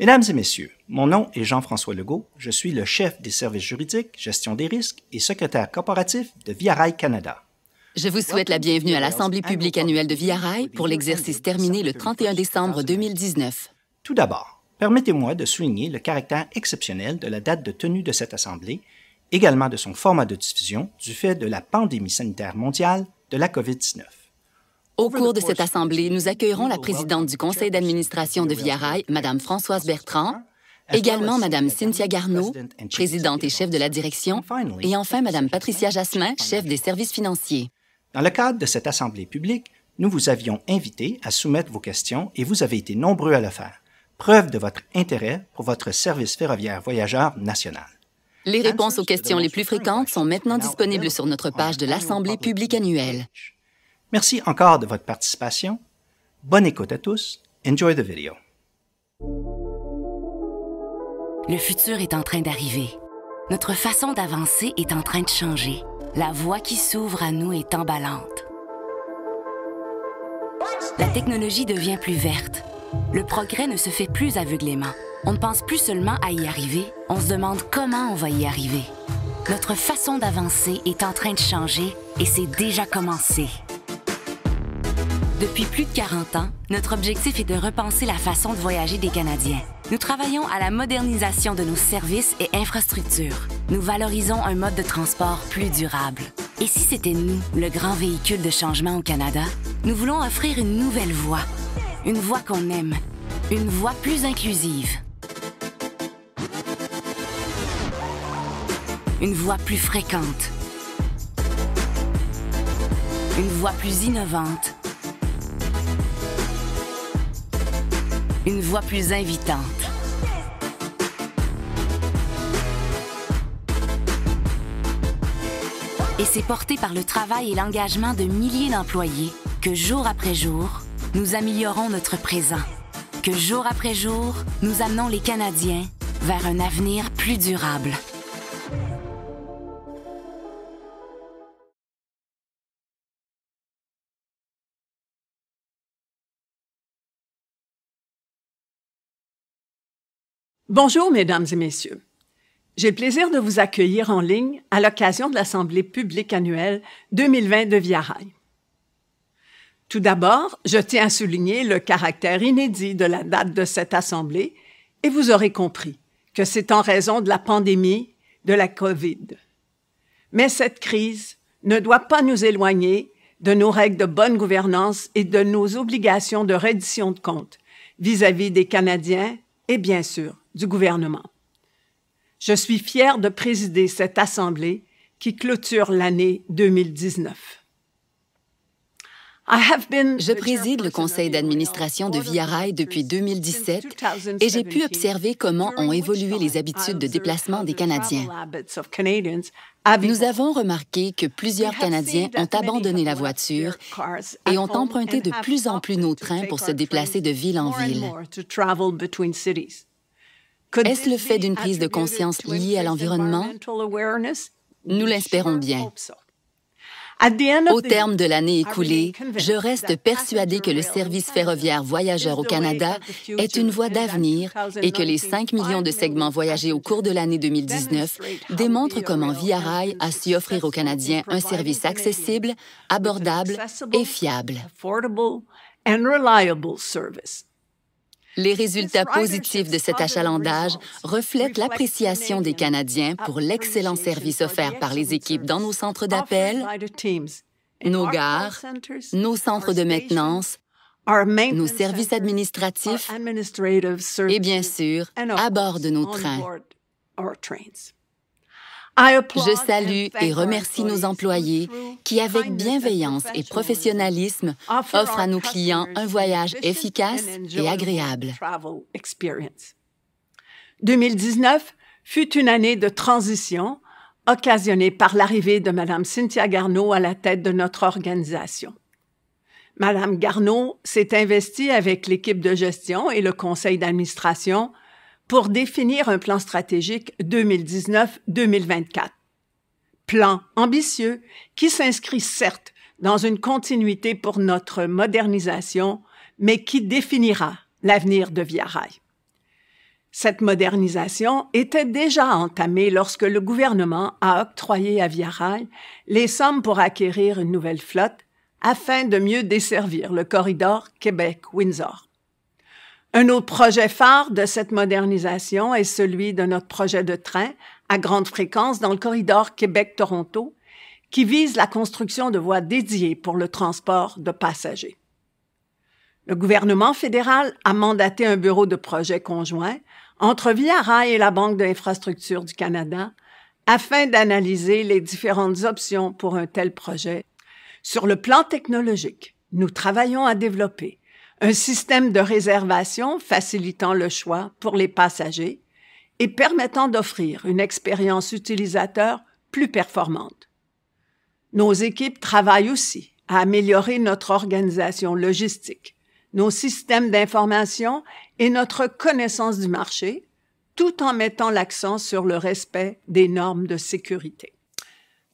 Mesdames et messieurs, mon nom est Jean-François Legault, je suis le chef des services juridiques, gestion des risques et secrétaire corporatif de Via Rail Canada. Je vous souhaite la bienvenue à l'Assemblée publique annuelle de Via Rail pour l'exercice terminé le 31 décembre 2019. Tout d'abord, permettez-moi de souligner le caractère exceptionnel de la date de tenue de cette Assemblée, également de son format de diffusion du fait de la pandémie sanitaire mondiale de la COVID-19. Au cours de cette assemblée, nous accueillerons la présidente du conseil d'administration de Via Rail, Mme Françoise Bertrand, également Mme Cynthia Garneau, présidente et chef de la direction, et enfin Mme Patricia Jasmin, chef des services financiers. Dans le cadre de cette assemblée publique, nous vous avions invité à soumettre vos questions et vous avez été nombreux à le faire. Preuve de votre intérêt pour votre service ferroviaire voyageur national. Les réponses aux questions les plus fréquentes sont maintenant disponibles sur notre page de l'Assemblée publique annuelle. Merci encore de votre participation. Bonne écoute à tous. Enjoy the video. Le futur est en train d'arriver. Notre façon d'avancer est en train de changer. La voie qui s'ouvre à nous est emballante. La technologie devient plus verte. Le progrès ne se fait plus aveuglément. On ne pense plus seulement à y arriver, on se demande comment on va y arriver. Notre façon d'avancer est en train de changer et c'est déjà commencé. Depuis plus de 40 ans, notre objectif est de repenser la façon de voyager des Canadiens. Nous travaillons à la modernisation de nos services et infrastructures. Nous valorisons un mode de transport plus durable. Et si c'était nous, le grand véhicule de changement au Canada, nous voulons offrir une nouvelle voie. Une voie qu'on aime. Une voie plus inclusive. Une voie plus fréquente. Une voie plus innovante une voix plus invitante. Et c'est porté par le travail et l'engagement de milliers d'employés que jour après jour, nous améliorons notre présent. Que jour après jour, nous amenons les Canadiens vers un avenir plus durable. Bonjour, Mesdames et Messieurs. J'ai le plaisir de vous accueillir en ligne à l'occasion de l'Assemblée publique annuelle 2020 de Via Rail. Tout d'abord, je tiens à souligner le caractère inédit de la date de cette Assemblée et vous aurez compris que c'est en raison de la pandémie de la COVID. Mais cette crise ne doit pas nous éloigner de nos règles de bonne gouvernance et de nos obligations de reddition de comptes vis-à-vis des Canadiens et bien sûr du gouvernement. Je suis fier de présider cette Assemblée qui clôture l'année 2019. Je préside le conseil d'administration de Via Rail depuis 2017 et j'ai pu observer comment ont évolué les habitudes de déplacement des Canadiens. Nous avons remarqué que plusieurs Canadiens ont abandonné la voiture et ont emprunté de plus en plus nos trains pour se déplacer de ville en ville. Est-ce le fait d'une prise de conscience liée à l'environnement Nous l'espérons bien. Au terme de l'année écoulée, je reste persuadé que le service ferroviaire voyageur au Canada est une voie d'avenir et que les 5 millions de segments voyagés au cours de l'année 2019 démontrent comment Via Rail a su offrir aux Canadiens un service accessible, abordable et fiable. Les résultats positifs de cet achalandage reflètent l'appréciation des Canadiens pour l'excellent service offert par les équipes dans nos centres d'appel, nos gares, nos centres de maintenance, nos services administratifs et bien sûr à bord de nos trains. Je salue et remercie nos employés qui, avec bienveillance et professionnalisme, offrent à nos clients un voyage efficace et agréable. 2019 fut une année de transition occasionnée par l'arrivée de Mme Cynthia Garneau à la tête de notre organisation. Mme Garneau s'est investie avec l'équipe de gestion et le conseil d'administration pour définir un plan stratégique 2019-2024. Plan ambitieux qui s'inscrit certes dans une continuité pour notre modernisation, mais qui définira l'avenir de Via Rail. Cette modernisation était déjà entamée lorsque le gouvernement a octroyé à Via Rail les sommes pour acquérir une nouvelle flotte afin de mieux desservir le corridor Québec-Windsor. Un autre projet phare de cette modernisation est celui de notre projet de train à grande fréquence dans le corridor Québec-Toronto, qui vise la construction de voies dédiées pour le transport de passagers. Le gouvernement fédéral a mandaté un bureau de projet conjoint entre Via Rail et la Banque d'infrastructures du Canada afin d'analyser les différentes options pour un tel projet. Sur le plan technologique, nous travaillons à développer un système de réservation facilitant le choix pour les passagers et permettant d'offrir une expérience utilisateur plus performante. Nos équipes travaillent aussi à améliorer notre organisation logistique, nos systèmes d'information et notre connaissance du marché, tout en mettant l'accent sur le respect des normes de sécurité.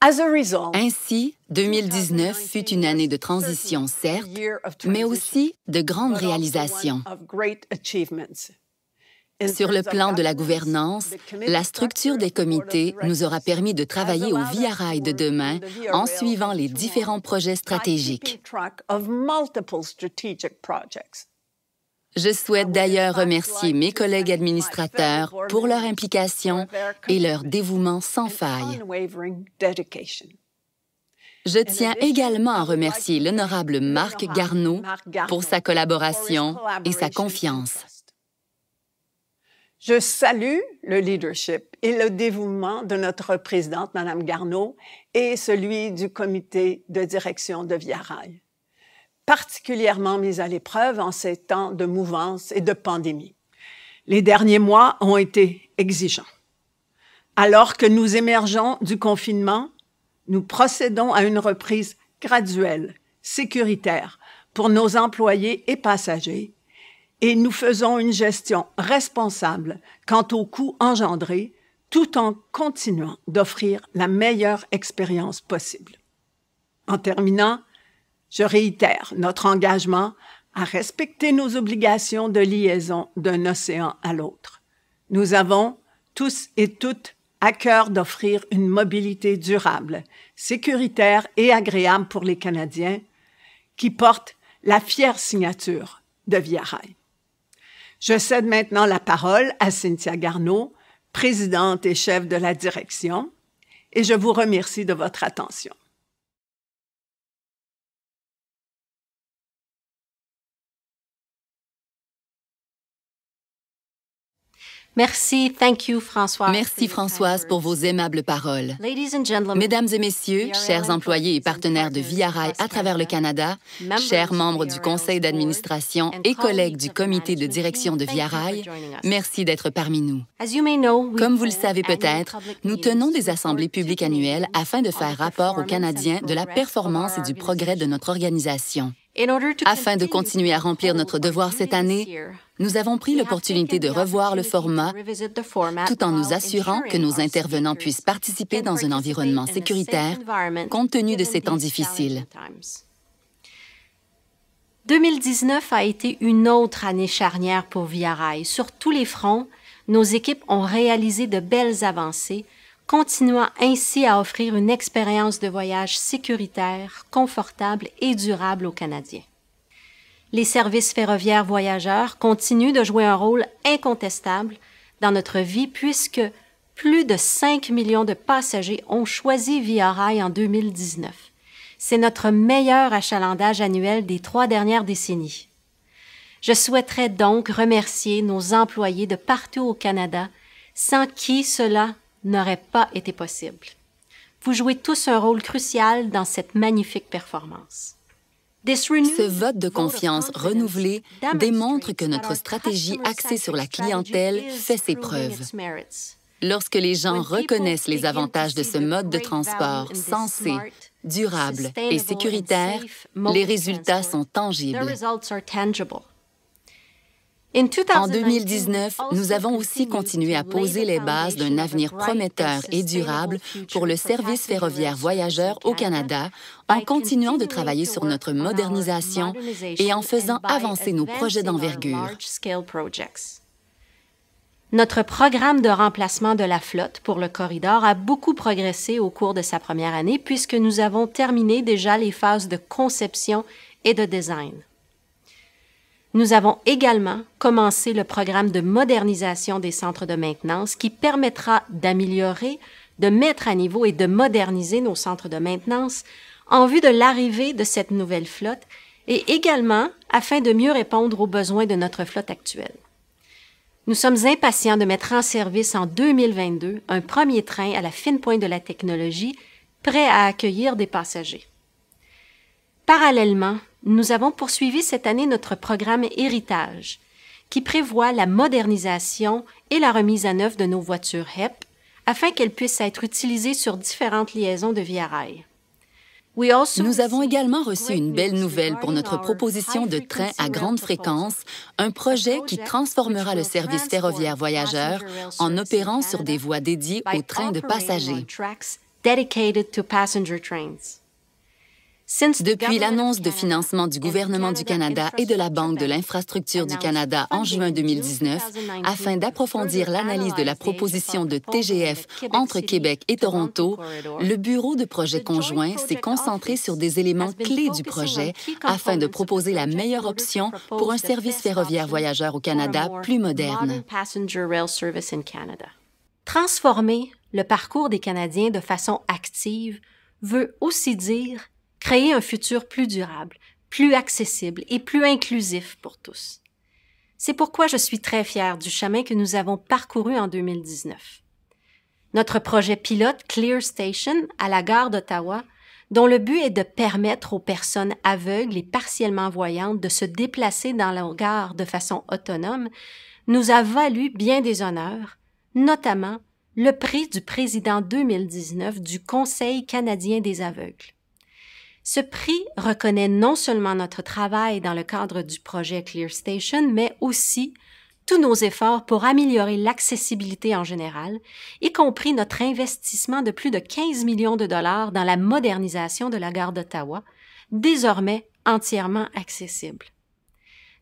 Ainsi, 2019 fut une année de transition, certes, mais aussi de grandes réalisations. Sur le plan de la gouvernance, la structure des comités nous aura permis de travailler au Via de demain en suivant les différents projets stratégiques. Je souhaite d'ailleurs remercier mes collègues administrateurs pour leur implication et leur dévouement sans faille. Je tiens également à remercier l'honorable Marc Garneau pour sa collaboration et sa confiance. Je salue le leadership et le dévouement de notre présidente, Mme Garneau, et celui du comité de direction de Via Rail particulièrement mis à l'épreuve en ces temps de mouvance et de pandémie. Les derniers mois ont été exigeants. Alors que nous émergeons du confinement, nous procédons à une reprise graduelle, sécuritaire, pour nos employés et passagers, et nous faisons une gestion responsable quant aux coûts engendrés, tout en continuant d'offrir la meilleure expérience possible. En terminant, je réitère notre engagement à respecter nos obligations de liaison d'un océan à l'autre. Nous avons, tous et toutes, à cœur d'offrir une mobilité durable, sécuritaire et agréable pour les Canadiens, qui portent la fière signature de Via Rail. Je cède maintenant la parole à Cynthia Garneau, présidente et chef de la direction, et je vous remercie de votre attention. Merci, thank you, Françoise. Merci, Françoise, pour vos aimables paroles. Mesdames et messieurs, chers employés et partenaires de Via à travers le Canada, chers membres du conseil d'administration et collègues du comité de direction de Via merci d'être parmi nous. Comme vous le savez peut-être, nous tenons des assemblées publiques annuelles afin de faire rapport aux Canadiens de la performance et du progrès de notre organisation. Afin de continuer à remplir notre devoir cette année, nous avons pris l'opportunité de revoir le format tout en nous assurant que nos intervenants puissent participer dans un environnement sécuritaire compte tenu de ces temps difficiles. 2019 a été une autre année charnière pour VRI. Sur tous les fronts, nos équipes ont réalisé de belles avancées, continuant ainsi à offrir une expérience de voyage sécuritaire, confortable et durable aux Canadiens. Les services ferroviaires voyageurs continuent de jouer un rôle incontestable dans notre vie puisque plus de 5 millions de passagers ont choisi Via Rail en 2019. C'est notre meilleur achalandage annuel des trois dernières décennies. Je souhaiterais donc remercier nos employés de partout au Canada, sans qui cela n'aurait pas été possible. Vous jouez tous un rôle crucial dans cette magnifique performance. Ce vote de confiance renouvelé démontre que notre stratégie axée sur la clientèle fait ses preuves. Lorsque les gens reconnaissent les avantages de ce mode de transport sensé, durable et sécuritaire, les résultats sont tangibles. En 2019, nous avons aussi continué à poser les bases d'un avenir prometteur et durable pour le service ferroviaire voyageur au Canada en continuant de travailler sur notre modernisation et en faisant avancer nos projets d'envergure. Notre programme de remplacement de la flotte pour le corridor a beaucoup progressé au cours de sa première année puisque nous avons terminé déjà les phases de conception et de design. Nous avons également commencé le programme de modernisation des centres de maintenance qui permettra d'améliorer, de mettre à niveau et de moderniser nos centres de maintenance en vue de l'arrivée de cette nouvelle flotte et également afin de mieux répondre aux besoins de notre flotte actuelle. Nous sommes impatients de mettre en service en 2022 un premier train à la fine pointe de la technologie prêt à accueillir des passagers. Parallèlement, nous avons poursuivi cette année notre programme Héritage, qui prévoit la modernisation et la remise à neuf de nos voitures HEP afin qu'elles puissent être utilisées sur différentes liaisons de via rail. Nous avons également reçu une belle nouvelle pour notre proposition de train à grande fréquence, un projet qui transformera le service ferroviaire voyageur en opérant sur des voies dédiées aux trains de passagers. Depuis l'annonce de financement du gouvernement du Canada et de la Banque de l'infrastructure du Canada en juin 2019, afin d'approfondir l'analyse de la proposition de TGF entre Québec et Toronto, le Bureau de projet conjoint s'est concentré sur des éléments clés du projet afin de proposer la meilleure option pour un service ferroviaire voyageur au Canada plus moderne. Transformer le parcours des Canadiens de façon active veut aussi dire créer un futur plus durable, plus accessible et plus inclusif pour tous. C'est pourquoi je suis très fière du chemin que nous avons parcouru en 2019. Notre projet pilote Clear Station à la gare d'Ottawa, dont le but est de permettre aux personnes aveugles et partiellement voyantes de se déplacer dans leur gare de façon autonome, nous a valu bien des honneurs, notamment le prix du président 2019 du Conseil canadien des aveugles. Ce prix reconnaît non seulement notre travail dans le cadre du projet Clear Station, mais aussi tous nos efforts pour améliorer l'accessibilité en général, y compris notre investissement de plus de 15 millions de dollars dans la modernisation de la gare d'Ottawa, désormais entièrement accessible.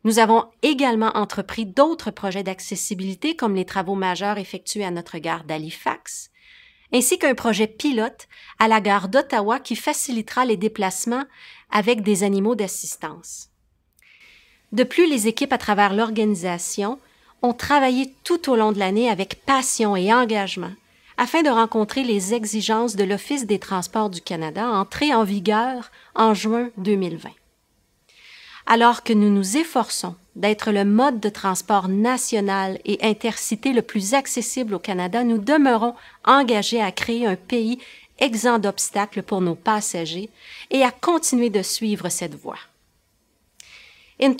Nous avons également entrepris d'autres projets d'accessibilité comme les travaux majeurs effectués à notre gare d'Halifax, ainsi qu'un projet pilote à la gare d'Ottawa qui facilitera les déplacements avec des animaux d'assistance. De plus, les équipes à travers l'organisation ont travaillé tout au long de l'année avec passion et engagement afin de rencontrer les exigences de l'Office des transports du Canada entrée en vigueur en juin 2020. Alors que nous nous efforçons d'être le mode de transport national et intercité le plus accessible au Canada, nous demeurons engagés à créer un pays exempt d'obstacles pour nos passagers et à continuer de suivre cette voie. En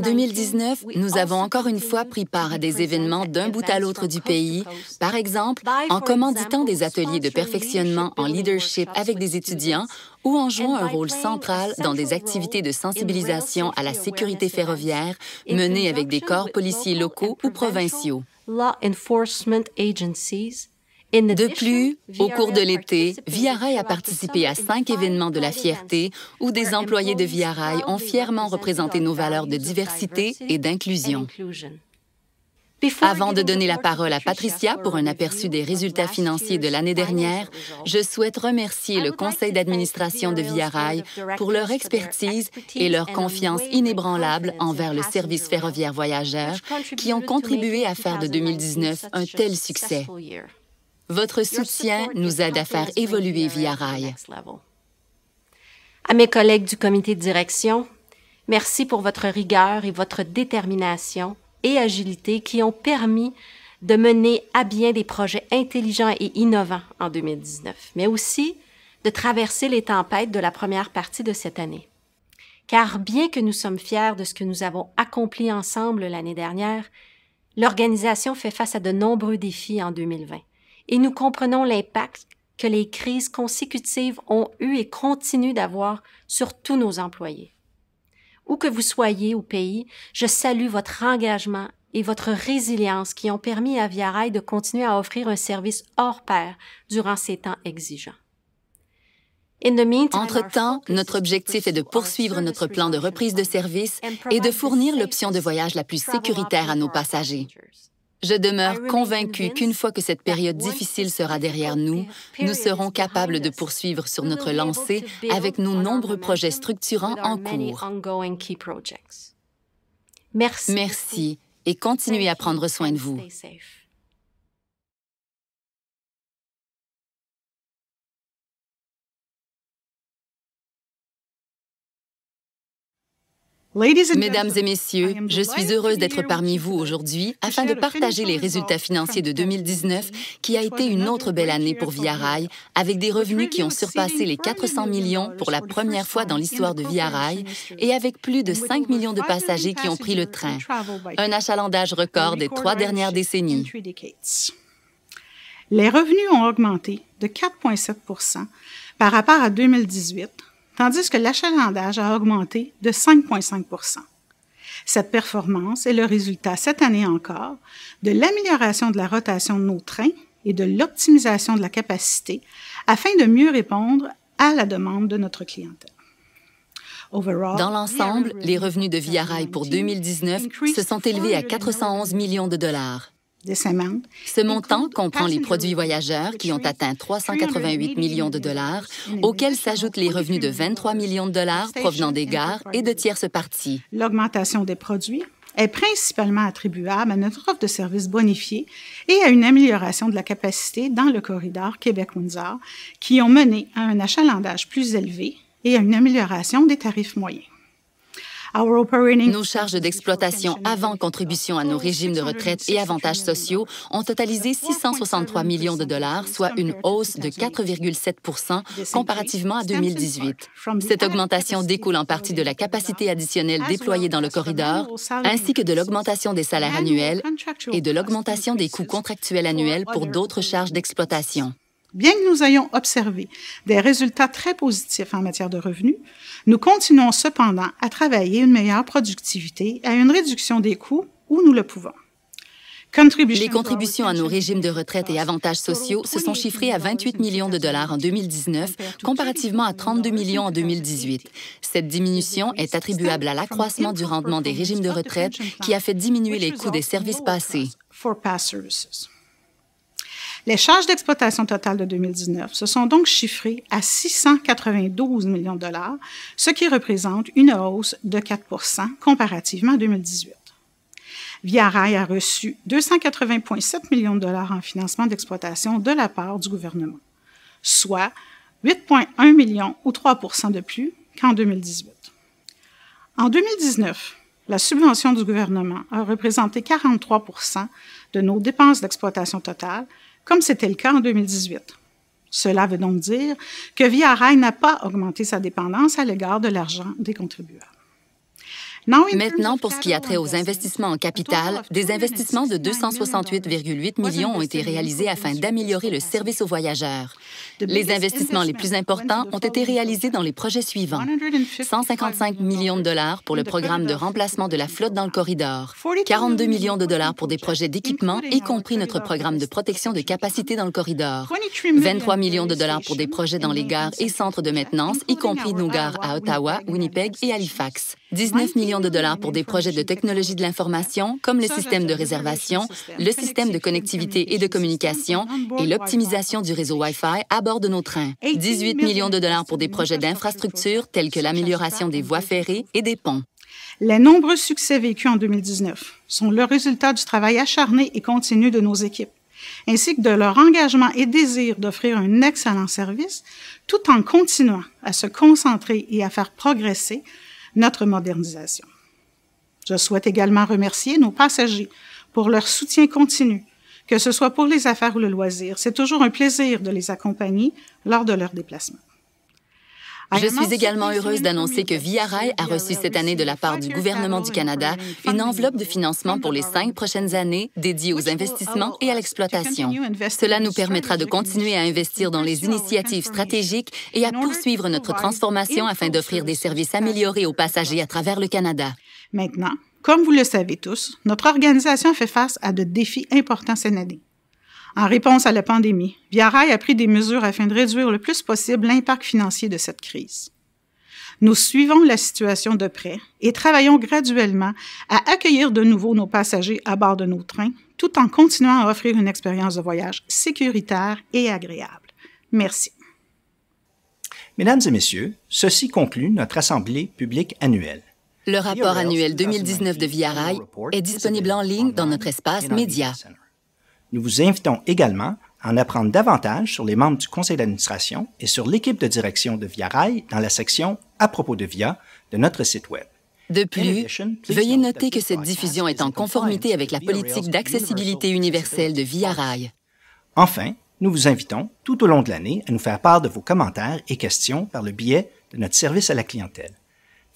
2019, nous avons encore une fois pris part à des événements d'un bout à l'autre du pays, par exemple en commanditant des ateliers de perfectionnement en leadership avec des étudiants ou en jouant un rôle central dans des activités de sensibilisation à la sécurité ferroviaire menées avec des corps policiers locaux ou provinciaux. De plus, au cours de l'été, Via Rail a participé à cinq événements de la fierté où des employés de Via Rail ont fièrement représenté nos valeurs de diversité et d'inclusion. Avant de donner la parole à Patricia pour un aperçu des résultats financiers de l'année dernière, je souhaite remercier le conseil d'administration de Via Rail pour leur expertise et leur confiance inébranlable envers le service ferroviaire voyageur qui ont contribué à faire de 2019 un tel succès. Votre soutien nous aide à faire évoluer Via Rail. À mes collègues du comité de direction, merci pour votre rigueur et votre détermination et agilité qui ont permis de mener à bien des projets intelligents et innovants en 2019, mais aussi de traverser les tempêtes de la première partie de cette année. Car bien que nous sommes fiers de ce que nous avons accompli ensemble l'année dernière, l'organisation fait face à de nombreux défis en 2020 et nous comprenons l'impact que les crises consécutives ont eu et continuent d'avoir sur tous nos employés. Où que vous soyez au pays, je salue votre engagement et votre résilience qui ont permis à Via Rail de continuer à offrir un service hors pair durant ces temps exigeants. Entre-temps, notre objectif est de poursuivre notre plan de reprise de service et de fournir l'option de voyage la plus sécuritaire à nos passagers. Je demeure convaincu qu'une fois que cette période difficile sera derrière nous, nous serons capables de poursuivre sur notre lancée avec nos nombreux projets structurants en cours. Merci. Merci et continuez à prendre soin de vous. Mesdames et messieurs, je suis heureuse d'être parmi vous aujourd'hui afin de partager les résultats financiers de 2019, qui a été une autre belle année pour Via Rail, avec des revenus qui ont surpassé les 400 millions pour la première fois dans l'histoire de Via Rail et avec plus de 5 millions de passagers qui ont pris le train. Un achalandage record des trois dernières décennies. Les revenus ont augmenté de 4,7 par rapport à 2018 tandis que l'achalandage a augmenté de 5,5 Cette performance est le résultat cette année encore de l'amélioration de la rotation de nos trains et de l'optimisation de la capacité afin de mieux répondre à la demande de notre clientèle. Dans l'ensemble, les revenus de Via Rail pour 2019 se sont élevés à 411 millions de dollars. Ce montant comprend les produits voyageurs qui ont atteint 388 millions de dollars, auxquels s'ajoutent les revenus de 23 millions de dollars provenant des gares et de tierces parties. L'augmentation des produits est principalement attribuable à notre offre de services bonifiés et à une amélioration de la capacité dans le corridor Québec-Windsor qui ont mené à un achalandage plus élevé et à une amélioration des tarifs moyens. Nos charges d'exploitation avant contribution à nos régimes de retraite et avantages sociaux ont totalisé 663 millions de dollars, soit une hausse de 4,7 comparativement à 2018. Cette augmentation découle en partie de la capacité additionnelle déployée dans le corridor, ainsi que de l'augmentation des salaires annuels et de l'augmentation des coûts contractuels annuels pour d'autres charges d'exploitation. Bien que nous ayons observé des résultats très positifs en matière de revenus, nous continuons cependant à travailler une meilleure productivité, et à une réduction des coûts où nous le pouvons. Les contributions à nos régimes de retraite et avantages sociaux se sont chiffrées à 28 millions de dollars en 2019, comparativement à 32 millions en 2018. Cette diminution est attribuable à l'accroissement du rendement des régimes de retraite qui a fait diminuer les coûts des services passés. Les charges d'exploitation totales de 2019 se sont donc chiffrées à 692 millions de dollars, ce qui représente une hausse de 4 comparativement à 2018. Via Rail a reçu 280,7 millions de dollars en financement d'exploitation de la part du gouvernement, soit 8,1 millions ou 3 de plus qu'en 2018. En 2019, la subvention du gouvernement a représenté 43 de nos dépenses d'exploitation totales comme c'était le cas en 2018. Cela veut donc dire que Via n'a pas augmenté sa dépendance à l'égard de l'argent des contribuables. Maintenant, pour ce qui a trait aux investissements en capital, des investissements de 268,8 millions ont été réalisés afin d'améliorer le service aux voyageurs. Les investissements les plus importants ont été réalisés dans les projets suivants. 155 millions de dollars pour le programme de remplacement de la flotte dans le corridor, 42 millions de dollars pour des projets d'équipement, y compris notre programme de protection de capacité dans le corridor, 23 millions de dollars pour des projets dans les gares et centres de maintenance, y compris nos gares à Ottawa, Winnipeg et Halifax, 19 millions de dollars pour des projets de technologie de l'information, comme le système de réservation, le système de connectivité et de communication et l'optimisation du réseau Wi-Fi à bord de nos trains. 18 millions de dollars pour des projets d'infrastructure, tels que l'amélioration des voies ferrées et des ponts. Les nombreux succès vécus en 2019 sont le résultat du travail acharné et continu de nos équipes ainsi que de leur engagement et désir d'offrir un excellent service, tout en continuant à se concentrer et à faire progresser notre modernisation. Je souhaite également remercier nos passagers pour leur soutien continu, que ce soit pour les affaires ou le loisir. C'est toujours un plaisir de les accompagner lors de leurs déplacements. Je suis également heureuse d'annoncer que Via Rail a reçu cette année de la part du gouvernement du Canada une enveloppe de financement pour les cinq prochaines années dédiée aux investissements oh, et à oh, l'exploitation. Cela nous permettra de continuer à investir dans les initiatives stratégiques et à poursuivre notre transformation afin d'offrir des services améliorés aux passagers à travers le Canada. Maintenant, comme vous le savez tous, notre organisation fait face à de défis importants cette année. En réponse à la pandémie, Via Rail a pris des mesures afin de réduire le plus possible l'impact financier de cette crise. Nous suivons la situation de près et travaillons graduellement à accueillir de nouveau nos passagers à bord de nos trains, tout en continuant à offrir une expérience de voyage sécuritaire et agréable. Merci. Mesdames et messieurs, ceci conclut notre Assemblée publique annuelle. Le rapport annuel 2019 de Via Rail est disponible en ligne dans notre espace média. Nous vous invitons également à en apprendre davantage sur les membres du conseil d'administration et sur l'équipe de direction de Via Rail dans la section À propos de Via de notre site web. De plus, veuillez noter que cette diffusion est en conformité avec la politique d'accessibilité universelle de Via Rail. Enfin, nous vous invitons tout au long de l'année à nous faire part de vos commentaires et questions par le biais de notre service à la clientèle.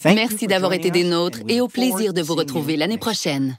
Merci d'avoir été des nôtres et au plaisir de vous retrouver l'année prochaine.